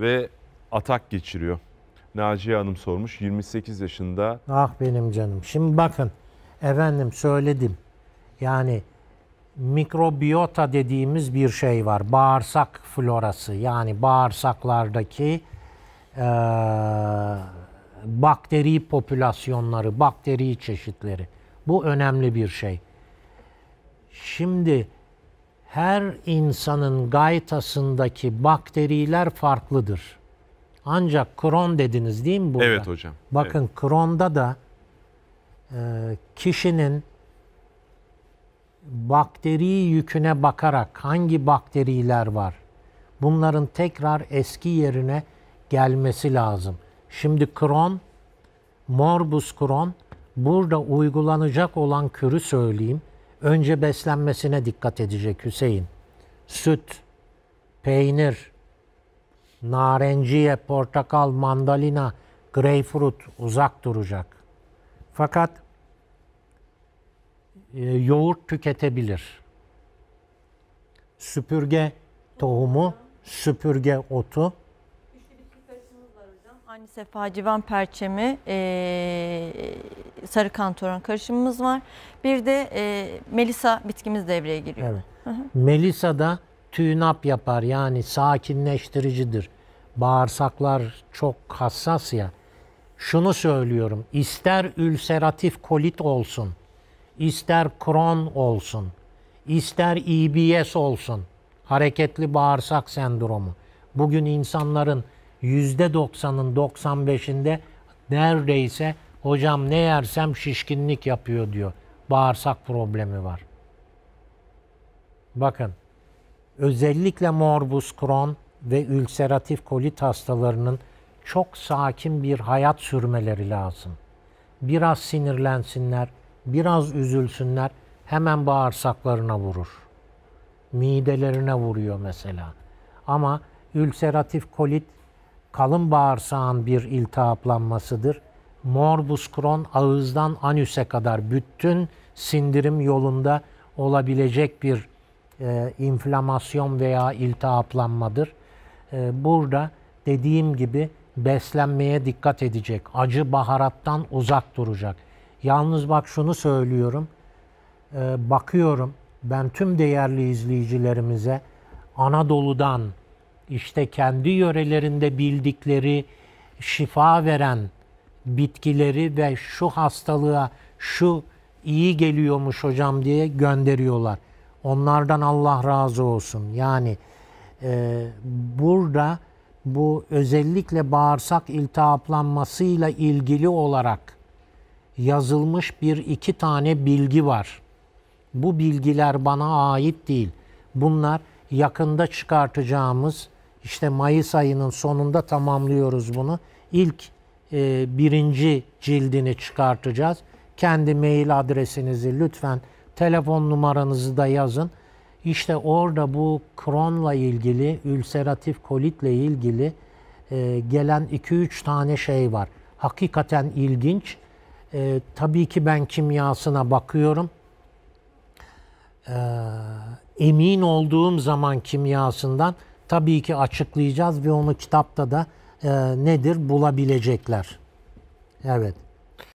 ve atak geçiriyor. Naciye Hanım sormuş 28 yaşında. Ah benim canım. Şimdi bakın efendim söyledim. Yani mikrobiyota dediğimiz bir şey var. Bağırsak florası yani bağırsaklardaki e, bakteri popülasyonları, bakteri çeşitleri. Bu önemli bir şey. Şimdi her insanın gaytasındaki bakteriler farklıdır. Ancak kron dediniz değil mi burada? Evet hocam. Bakın evet. kronda da e, kişinin bakteri yüküne bakarak hangi bakteriler var bunların tekrar eski yerine gelmesi lazım. Şimdi kron, morbus kron burada uygulanacak olan kürü söyleyeyim. Önce beslenmesine dikkat edecek Hüseyin. Süt, peynir, narenciye, portakal, mandalina, greyfurt uzak duracak. Fakat e, yoğurt tüketebilir. Süpürge tohumu, süpürge otu. bir var hocam. Aynı sefa civan perçemi, e, sarı kantoron karışımımız var. Bir de e, melisa bitkimiz devreye giriyor. Evet. Melisa da tüynap yapar yani sakinleştiricidir. Bağırsaklar çok hassas ya. Şunu söylüyorum ister ülseratif kolit olsun, ister kron olsun, ister IBS e olsun, hareketli bağırsak sendromu. Bugün insanların %90'ın 95'inde neredeyse Hocam ne yersem şişkinlik yapıyor diyor. Bağırsak problemi var. Bakın özellikle morbus Crohn ve ülseratif kolit hastalarının çok sakin bir hayat sürmeleri lazım. Biraz sinirlensinler, biraz üzülsünler, hemen bağırsaklarına vurur. Midelerine vuruyor mesela. Ama ülseratif kolit kalın bağırsağın bir iltihaplanmasıdır morbus Crohn ağızdan anüse kadar bütün sindirim yolunda olabilecek bir e, inflamasyon veya iltihaplanmadır. E, burada dediğim gibi beslenmeye dikkat edecek. Acı baharattan uzak duracak. Yalnız bak şunu söylüyorum. E, bakıyorum ben tüm değerli izleyicilerimize Anadolu'dan işte kendi yörelerinde bildikleri şifa veren bitkileri ve şu hastalığa şu iyi geliyormuş hocam diye gönderiyorlar. Onlardan Allah razı olsun. Yani e, burada bu özellikle bağırsak iltihaplanmasıyla ilgili olarak yazılmış bir iki tane bilgi var. Bu bilgiler bana ait değil. Bunlar yakında çıkartacağımız işte Mayıs ayının sonunda tamamlıyoruz bunu. İlk e, birinci cildini çıkartacağız. Kendi mail adresinizi lütfen telefon numaranızı da yazın. İşte orada bu kronla ilgili, ülseratif kolitle ilgili e, gelen 2-3 tane şey var. Hakikaten ilginç. E, tabii ki ben kimyasına bakıyorum. E, emin olduğum zaman kimyasından tabii ki açıklayacağız ve onu kitapta da e, nedir? Bulabilecekler. Evet.